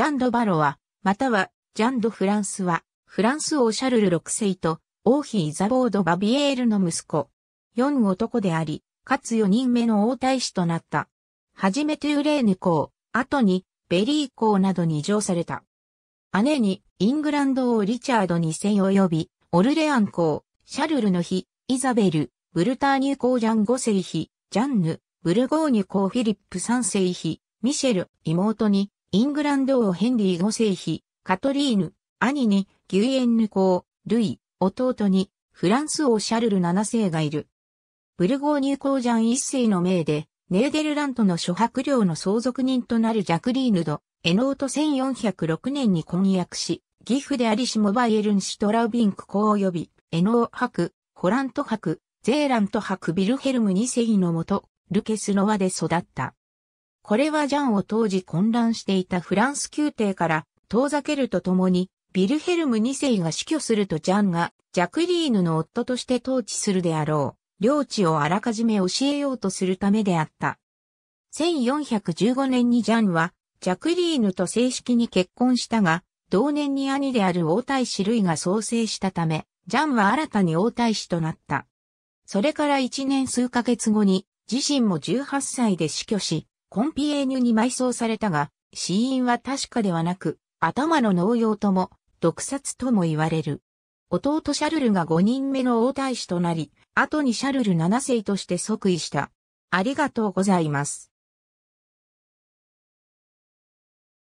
ジャン・ド・バロア、または、ジャン・ド・フランスは、フランス王シャルル6世と、王妃イザボード・バビエールの息子。4男であり、かつ4人目の王太子となった。はじめトゥーレーヌ公、後に、ベリー公などに譲された。姉に、イングランド王リチャード2世及び、オルレアン公、シャルルの妃、イザベル、ブルターニュ公ジャン五世妃、ジャンヌ、ブルゴーニュ公フィリップ3世妃、ミシェル、妹に、イングランド王ヘンリー5世妃、カトリーヌ、兄にギュイエンヌ公、ルイ、弟にフランス王シャルル7世がいる。ブルゴーニュ公ジャン1世の命で、ネーデルラントの諸伯領の相続人となるジャクリーヌド、エノート1406年に婚約し、義父でありシモバイエルンシトラウビンク公及び、エノー伯、ホラント伯、ゼーラント伯ビルヘルム2世のもと、ルケスノワで育った。これはジャンを当時混乱していたフランス宮廷から遠ざけるとともに、ビルヘルム2世が死去するとジャンがジャクリーヌの夫として統治するであろう、領地をあらかじめ教えようとするためであった。1415年にジャンは、ジャクリーヌと正式に結婚したが、同年に兄である王太子類が創生したため、ジャンは新たに王太子となった。それから1年数ヶ月後に、自身も18歳で死去し、コンピエーニュに埋葬されたが、死因は確かではなく、頭の農用とも、毒殺とも言われる。弟シャルルが5人目の王太子となり、後にシャルル7世として即位した。ありがとうございます。